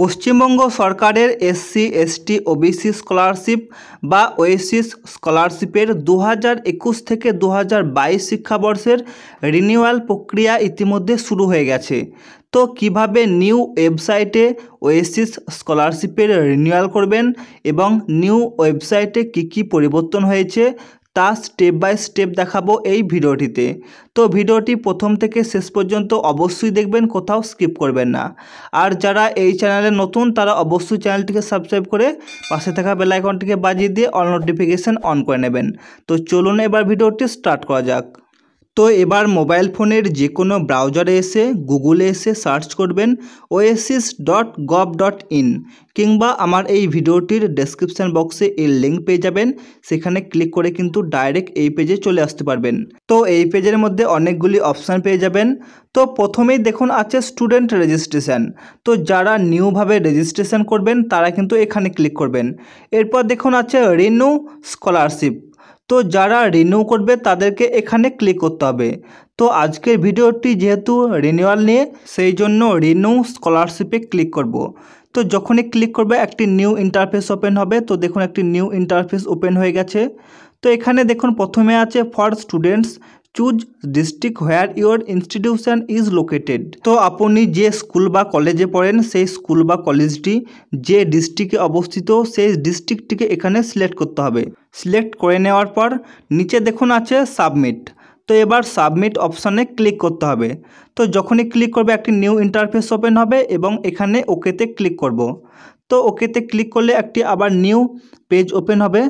পশ্চিমবঙ্গ সরকারের SC ST OBC scholarship বা Oasis স্কলারশিপের দু হাজার একুশ থেকে দু হাজার বাইশ শিক্ষাবর্ষের রিনিউয়াল প্রক্রিয়া ইতিমধ্যে শুরু হয়ে গেছে তো কিভাবে নিউ ওয়েবসাইটে ওয়েসিস স্কলারশিপের রিনিউয়াল করবেন এবং নিউ ওয়েবসাইটে কি কি পরিবর্তন হয়েছে তা স্টেপ বাই স্টেপ দেখাবো এই ভিডিওটিতে তো ভিডিওটি প্রথম থেকে শেষ পর্যন্ত অবশ্যই দেখবেন কোথাও স্কিপ করবেন না আর যারা এই চ্যানেলে নতুন তারা অবশ্যই চ্যানেলটিকে সাবস্ক্রাইব করে পাশে থাকা বেলাইকনটিকে বাজিয়ে দিয়ে অল নোটিফিকেশান অন করে নেবেন তো চলুন এবার ভিডিওটি স্টার্ট করা যাক তো এবার মোবাইল ফোনের যে কোনো ব্রাউজারে এসে গুগলে এসে সার্চ করবেন Oasis dot gov dot in কিংবা আমার এই ভিডিওটির ডেসক্রিপশান বক্সে এর লিঙ্ক পেয়ে যাবেন সেখানে ক্লিক করে কিন্তু ডাইরেক্ট এই পেজে চলে আসতে পারবেন তো এই পেজের মধ্যে অনেকগুলি অপশান পেয়ে যাবেন তো প্রথমেই দেখুন আছে স্টুডেন্ট রেজিস্ট্রেশন তো যারা নিউভাবে রেজিস্ট্রেশন করবেন তারা কিন্তু এখানে ক্লিক করবেন এরপর দেখুন আছে রিনু স্কলারশিপ তো যারা রিনিউ করবে তাদেরকে এখানে ক্লিক করতে হবে তো আজকের ভিডিওটি যেহেতু রিনিউয়াল নিয়ে সেই জন্য রিনিউ স্কলারশিপে ক্লিক করব। তো যখনই ক্লিক করবে একটি নিউ ইন্টারফেস ওপেন হবে তো দেখুন একটি নিউ ইন্টারফেস ওপেন হয়ে গেছে তো এখানে দেখুন প্রথমে আছে for students choose district where your institution is located তো আপনি যে স্কুল বা কলেজে পড়েন সেই স্কুল বা কলেজটি যে ডিস্ট্রিক্টে অবস্থিত সেই ডিস্ট্রিক্টটিকে এখানে সিলেক্ট করতে হবে সিলেক্ট করে নেওয়ার পর নিচে দেখুন আছে সাবমিট তো এবার সাবমিট অপশানে ক্লিক করতে হবে তো যখনই ক্লিক করবে একটি নিউ ইন্টারফেস ওপেন হবে এবং এখানে ওকেতে ক্লিক করব তো ওকেতে ক্লিক করলে একটি আবার নিউ পেজ ওপেন হবে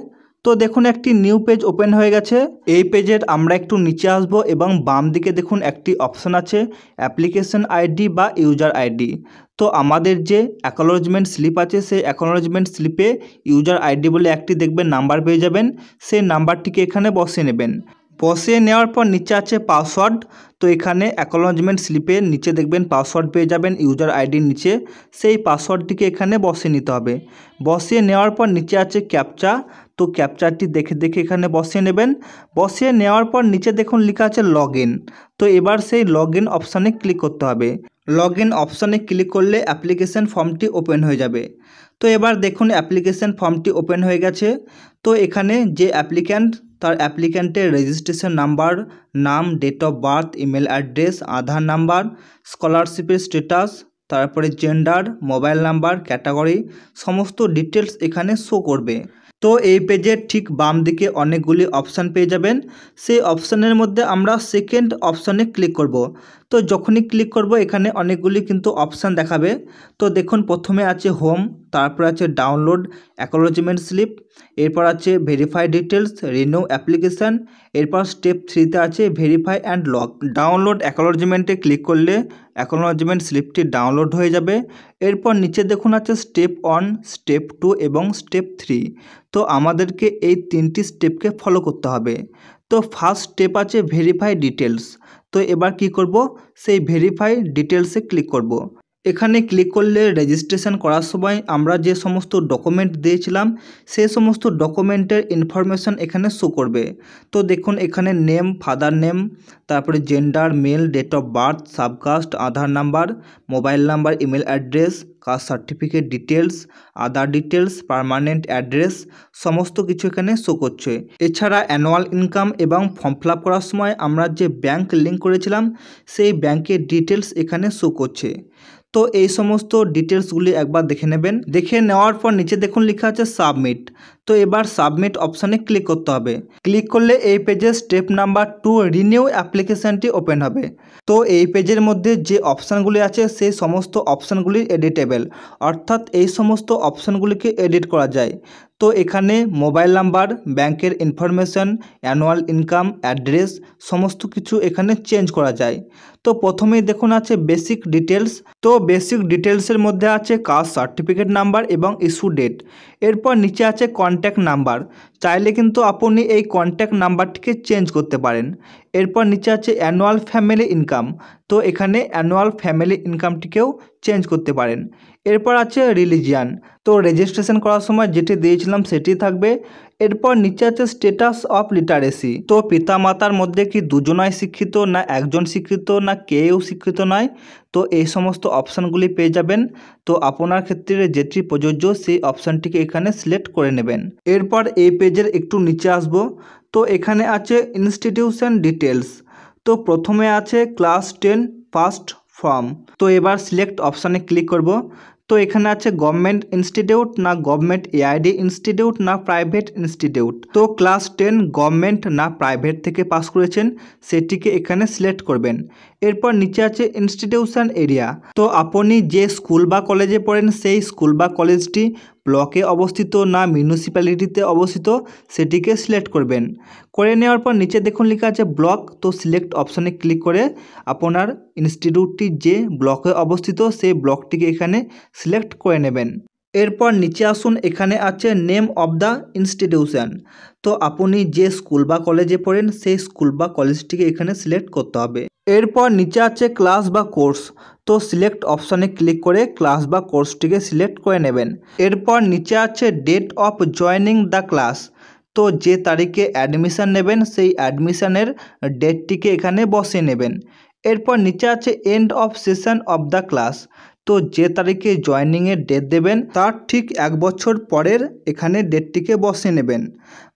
তো দেখুন একটি নিউ পেজ ওপেন হয়ে গেছে এই পেজের আমরা একটু নিচে আসব এবং বাম দিকে দেখুন একটি অপশান আছে অ্যাপ্লিকেশন আইডি বা ইউজার আইডি তো আমাদের যে অ্যাকনোলজমেন্ট স্লিপ আছে সেই অ্যাকনোলজমেন্ট স্লিপে ইউজার আইডি বলে একটি দেখবেন নাম্বার পেয়ে যাবেন সেই নাম্বারটিকে এখানে বসিয়ে নেবেন বসিয়ে নেওয়ার পর নিচে আছে পাসওয়ার্ড তো এখানে অ্যাকনোলজমেন্ট স্লিপের নিচে দেখবেন পাসওয়ার্ড পেয়ে যাবেন ইউজার আইডির নিচে সেই পাসওয়ার্ডটিকে এখানে বসিয়ে নিতে হবে বসিয়ে নেওয়ার পর নিচে আছে ক্যাপচা তো ক্যাপচারটি দেখে দেখে এখানে বসিয়ে নেবেন বসিয়ে নেওয়ার পর নিচে দেখুন লেখা আছে লগ তো এবার সেই লগ ইন অপশানে ক্লিক করতে হবে লগ ইন অপশানে ক্লিক করলে অ্যাপ্লিকেশন ফর্মটি ওপেন হয়ে যাবে তো এবার দেখুন অ্যাপ্লিকেশান ফর্মটি ওপেন হয়ে গেছে তো এখানে যে অ্যাপ্লিক্যান্ট তার অ্যাপ্লিক্যান্টের রেজিস্ট্রেশন নাম্বার নাম date of birth email address Aadhaar number স্কলারশিপের স্ট্যাটাস তারপরে জেন্ডার মোবাইল নাম্বার ক্যাটাগরি সমস্ত ডিটেলস এখানে শো করবে তো এই পেজের ঠিক বাম দিকে অনেকগুলি অপশান পেয়ে যাবেন সেই অপশানের মধ্যে আমরা সেকেন্ড অপশানে ক্লিক করব। তো যখনই ক্লিক করব এখানে অনেকগুলি কিন্তু অপশান দেখাবে তো দেখুন প্রথমে আছে হোম তারপর আছে ডাউনলোড অ্যাকনোলজমেন্ট স্লিপ এরপর আছে ভেরিফাই ডিটেলস রিনিউ অ্যাপ্লিকেশান এরপর স্টেপ থ্রিতে আছে ভেরিফাই অ্যান্ড লক ডাউনলোড অ্যাকনোলজমেন্টে ক্লিক করলে অ্যাকনোলজমেন্ট স্লিপটি ডাউনলোড হয়ে যাবে এরপর নিচে দেখুন আছে স্টেপ ওয়ান স্টেপ টু এবং স্টেপ থ্রি তো আমাদেরকে এই তিনটি স্টেপকে ফলো করতে হবে তো ফার্স্ট স্টেপ আছে ভেরিফাই ডিটেলস তো এবার কি করব সেই ভেরিফাই ডিটেলসে ক্লিক করব। এখানে ক্লিক করলে রেজিস্ট্রেশন করার সময় আমরা যে সমস্ত ডকুমেন্ট দিয়েছিলাম সে সমস্ত ডকুমেন্টের ইনফরমেশান এখানে শো করবে তো দেখুন এখানে নেম ফাদার নেম তারপরে gender male date of birth subcaste Aadhaar number mobile number email address caste certificate details other details permanent address সমস্ত কিছু এখানে শো করছে এছাড়া অ্যানুয়াল ইনকাম এবং ফর্ম ফিল করার সময় আমরা যে ব্যাংক লিঙ্ক করেছিলাম সেই ব্যাংকের ডিটেলস এখানে শো করছে তো এই সমস্ত ডিটেলসগুলি একবার দেখে নেবেন দেখে নেওয়ার পর নিচে দেখুন লেখা আছে সাবমিট তো এবার সাবমিট অপশানে ক্লিক করতে হবে ক্লিক করলে এই পেজে স্টেপ নাম্বার টু রিনিউ অ্যাপ্লিকেশানটি ওপেন হবে তো এই পেজের মধ্যে যে অপশানগুলি আছে সেই সমস্ত অপশানগুলি এডিটেবেল অর্থাৎ এই সমস্ত অপশানগুলিকে এডিট করা যায় তো এখানে মোবাইল নাম্বার ব্যাংকের ইনফরমেশান অ্যানুয়াল ইনকাম অ্যাড্রেস সমস্ত কিছু এখানে চেঞ্জ করা যায় তো প্রথমেই দেখুন আছে বেসিক ডিটেলস তো বেসিক ডিটেলসের মধ্যে আছে কাস্ট সার্টিফিকেট নাম্বার এবং ইস্যু ডেট এরপর নিচে আছে কন্ট্যাক্ট নাম্বার চাইলে কিন্তু আপনি এই কন্ট্যাক্ট নাম্বারটিকে চেঞ্জ করতে পারেন এরপর নিচে আছে অ্যানুয়াল ফ্যামিলি ইনকাম তো এখানে অ্যানুয়াল ফ্যামিলি ইনকামটিকেও চেঞ্জ করতে পারেন এরপর আছে রিলিজিয়ান তো রেজিস্ট্রেশন করার সময় যেটি দিয়েছিলাম সেটি থাকবে এরপর নিচে আছে স্টেটাস অফ লিটারেসি তো পিতা মাতার মধ্যে কি দুজনাই শিক্ষিত না একজন শিক্ষিত না কেউ শিক্ষিত নয় তো এই সমস্ত অপশানগুলি পেয়ে যাবেন তো আপনার ক্ষেত্রে যেটি প্রযোজ্য সেই অপশানটিকে এখানে সিলেক্ট করে নেবেন এরপর এই পেজের একটু নিচে আসব তো এখানে আছে ইনস্টিটিউশন ডিটেলস তো প্রথমে আছে ক্লাস টেন ফার্স্ট ফর্ম তো এবার সিলেক্ট অপশানে ক্লিক করব তো এখানে আছে গভর্নমেন্ট ইনস্টিটিউট না গভর্নমেন্ট এআইডি ইনস্টিটিউট না প্রাইভেট ইনস্টিটিউট তো ক্লাস টেন গভর্নমেন্ট না প্রাইভেট থেকে পাস করেছেন সেটিকে এখানে সিলেক্ট করবেন এরপর নিচে আছে ইনস্টিটিউশন এরিয়া তো আপনি যে স্কুল বা কলেজে পড়েন সেই স্কুল বা কলেজটি ব্লকে অবস্থিত না মিউনিসিপ্যালিটিতে অবস্থিত সেটিকে সিলেক্ট করবেন করে নেওয়ার পর নিচে দেখুন লেখা আছে ব্লক তো সিলেক্ট অপশানে ক্লিক করে আপনার ইনস্টিটিউটটি যে ব্লকে অবস্থিত সেই ব্লকটিকে এখানে সিলেক্ট করে নেবেন এরপর নিচে আসুন এখানে আছে নেম অব দ্য ইনস্টিটিউশন তো আপনি যে স্কুল বা কলেজে পড়েন সেই স্কুল বা কলেজটিকে এখানে সিলেক্ট করতে হবে এরপর নিচে আছে ক্লাস বা কোর্স তো সিলেক্ট অপশানে ক্লিক করে ক্লাস বা কোর্সটিকে সিলেক্ট করে নেবেন এরপর নিচে আছে date of joining the class তো যে তারিখে অ্যাডমিশান নেবেন সেই অ্যাডমিশানের ডেটটিকে এখানে বসিয়ে নেবেন এরপর নিচে আছে end of session of the class তো যে তারিখে জয়নিংয়ের ডেট দেবেন তার ঠিক এক বছর পরের এখানে ডেটটিকে বসে নেবেন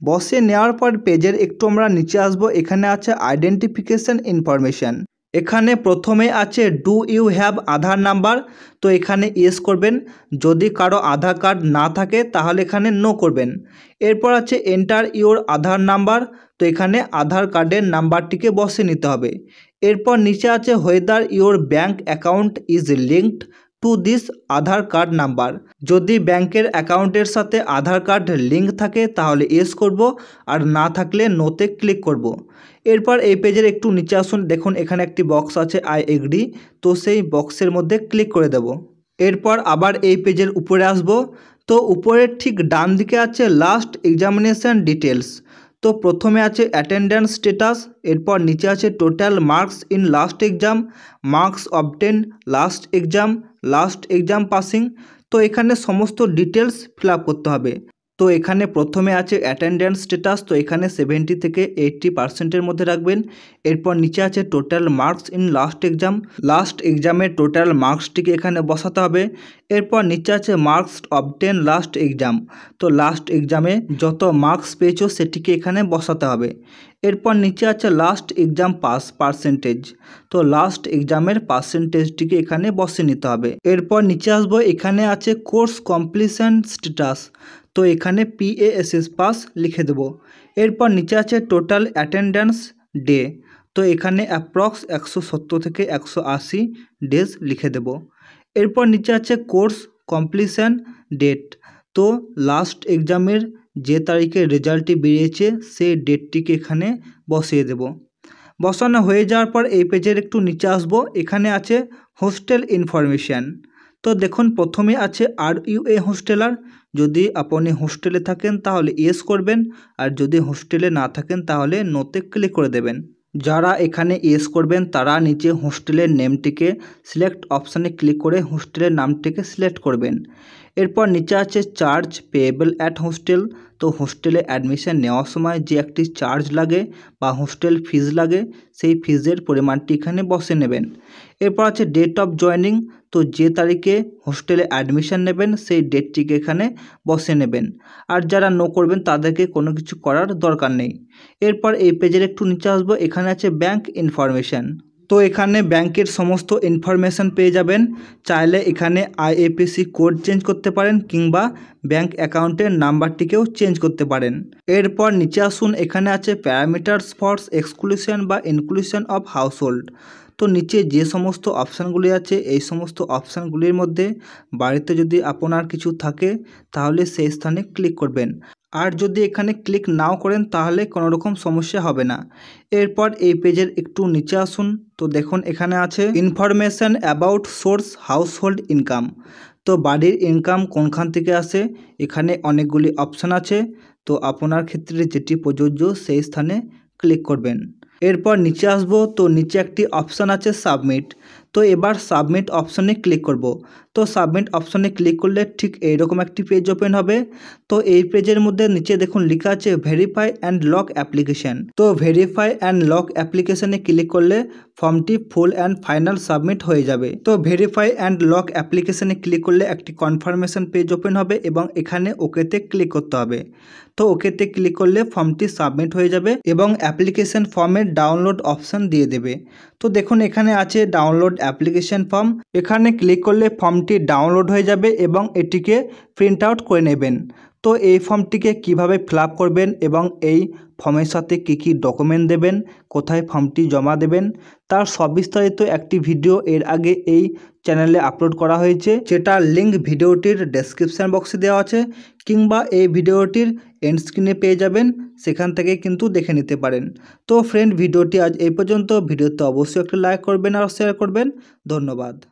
বসে নেওয়ার পর পেজের একটু আমরা নিচে আসবো এখানে আছে আইডেন্টিফিকেশান ইনফরমেশান এখানে প্রথমে আছে do you have Aadhaar number তো এখানে ইয়েস করবেন যদি কারো আধার কার্ড না থাকে তাহলে এখানে নো করবেন এরপর আছে এন্টার ইউর আধার নাম্বার তো এখানে আধার কার্ডের নাম্বারটিকে বসে নিতে হবে এরপর নিচে আছে whether your bank account is linked to this Aadhaar card number যদি ব্যাংকের অ্যাকাউন্টের সাথে আধার কার্ড লিঙ্ক থাকে তাহলে এস করব আর না থাকলে নোতে ক্লিক করব। এরপর এই পেজের একটু নিচে আসুন দেখুন এখানে একটি বক্স আছে আই এগ্রি তো সেই বক্সের মধ্যে ক্লিক করে দেব এরপর আবার এই পেজের উপরে আসব তো উপরের ঠিক ডান দিকে আছে লাস্ট এক্সামিনেশান ডিটেলস তো প্রথমে আছে অ্যাটেন্ডেন্স স্ট্যাটাস এরপর নিচে আছে total marks in last exam marks obtained last exam last exam passing তো এখানে সমস্ত ডিটেলস ফিল করতে হবে তো এখানে প্রথমে আছে অ্যাটেন্ডেন্স স্ট্যাটাস তো এখানে সেভেন্টি থেকে এইটটি পার্সেন্টের মধ্যে রাখবেন এরপর নিচে আছে total marks in last exam last এক্সামের টোটাল মার্কসটিকে এখানে বসাতে হবে এরপর নিচে আছে মার্কস অবটেন লাস্ট এক্সাম তো লাস্ট এক্সামে যত মার্কস পেয়েছো সেটিকে এখানে বসাতে হবে এরপর নিচে আছে লাস্ট এক্সাম পাস পার্সেন্টেজ তো লাস্ট এক্সামের পার্সেন্টেজটিকে এখানে বসে নিতে হবে এরপর নিচে আসবো এখানে আছে কোর্স কমপ্লিশন স্ট্যাটাস তো এখানে পিএএসএস পাস লিখে দেবো এরপর নিচে আছে টোটাল অ্যাটেন্ডেন্স ডে তো এখানে অ্যাপ্রক্স একশো সত্তর থেকে একশো আশি ডেজ লিখে দেব এরপর নিচে আছে কোর্স কমপ্লিশন ডেট তো লাস্ট এক্সামের যে তারিখে রেজাল্টটি বেরিয়েছে সেই ডেটটিকে এখানে বসিয়ে দেব বসানো হয়ে যাওয়ার পর এই পেজের একটু নিচে আসবো এখানে আছে হোস্টেল ইনফরমেশান তো দেখুন প্রথমে আছে আর ইউ এ হোস্টেলার যদি আপনি হোস্টেলে থাকেন তাহলে ইয়েস করবেন আর যদি হোস্টেলে না থাকেন তাহলে নোতে ক্লিক করে দেবেন যারা এখানে ইয়েস করবেন তারা নিচে হোস্টেলের নেমটিকে সিলেক্ট অপশানে ক্লিক করে হোস্টেলের নামটিকে সিলেক্ট করবেন এরপর নিচে আছে চার্জ পেয়েবল অ্যাট হোস্টেল তো হোস্টেলে অ্যাডমিশন নেওয়ার সময় যে একটি চার্জ লাগে বা হোস্টেল ফিজ লাগে সেই ফিজের পরিমাণটি এখানে বসে নেবেন এরপর আছে ডেট অফ জয়নিং তো যে তারিখে হোস্টেলে অ্যাডমিশান নেবেন সেই ডেটটিকে এখানে বসে নেবেন আর যারা নো করবেন তাদেরকে কোনো কিছু করার দরকার নেই এরপর এই পেজের একটু নিচে আসবো এখানে আছে ব্যাংক ইনফরমেশান তো এখানে ব্যাংকের সমস্ত ইনফরমেশান পেয়ে যাবেন চাইলে এখানে আইএপিসি কোড চেঞ্জ করতে পারেন কিংবা ব্যাংক অ্যাকাউন্টের নাম্বারটিকেও চেঞ্জ করতে পারেন এরপর নিচে আসুন এখানে আছে প্যারামিটার্স ফর এক্সক্লুশন বা ইনক্লুশন অফ হাউসহোল্ড তো নিচে যে সমস্ত অপশানগুলি আছে এই সমস্ত অপশানগুলির মধ্যে বাড়িতে যদি আপনার কিছু থাকে তাহলে সেই স্থানে ক্লিক করবেন আর যদি এখানে ক্লিক নাও করেন তাহলে কোনো রকম সমস্যা হবে না এরপর এই পেজের একটু নিচে আসুন তো দেখুন এখানে আছে information about source household income তো বাড়ির ইনকাম কোনখান থেকে আসে এখানে অনেকগুলি অপশান আছে তো আপনার ক্ষেত্রে যেটি প্রযোজ্য সেই স্থানে ক্লিক করবেন এরপর নিচে আসবো তো নিচে একটি অপশান আছে সাবমিট তো এবার সাবমিট অপশনে ক্লিক করব তো সাবমিট অপশনে ক্লিক করলে ঠিক এইরকম একটি পেজ ওপেন হবে তো এই পেজের মধ্যে নিচে দেখুন লেখা আছে ভেরিফাই অ্যান্ড লক অ্যাপ্লিকেশান তো ভেরিফাই অ্যান্ড লক অ্যাপ্লিকেশানে ক্লিক করলে ফর্মটি ফুল অ্যান্ড ফাইনাল সাবমিট হয়ে যাবে তো ভেরিফাই অ্যান্ড লক অ্যাপ্লিকেশানে ক্লিক করলে একটি কনফার্মেশন পেজ ওপেন হবে এবং এখানে ওকেতে ক্লিক করতে হবে তো ওকেতে ক্লিক করলে ফর্মটি সাবমিট হয়ে যাবে এবং অ্যাপ্লিকেশন ফর্মের ডাউনলোড অপশান দিয়ে দেবে তো দেখুন এখানে আছে ডাউনলোড অ্যাপ্লিকেশন ফর্ম এখানে ক্লিক করলে ফর্মটি ডাউনলোড হয়ে যাবে এবং এটিকে প্রিন্ট আউট করে নেবেন তো এই ফর্মটিকে কিভাবে ফিল করবেন এবং এই ফর্মের সাথে কী কী ডকুমেন্ট দেবেন কোথায় ফর্মটি জমা দেবেন তার সবিস্তারিত একটি ভিডিও এর আগে এই চ্যানেলে আপলোড করা হয়েছে যেটা লিঙ্ক ভিডিওটির ডেসক্রিপশান বক্সে দেওয়া আছে কিংবা এই ভিডিওটির এন্ড স্ক্রিনে পেয়ে যাবেন সেখান থেকে কিন্তু দেখে নিতে পারেন তো ফ্রেন্ড ভিডিওটি আজ এই পর্যন্ত ভিডিওতে অবশ্যই একটি লাইক করবেন আর শেয়ার করবেন ধন্যবাদ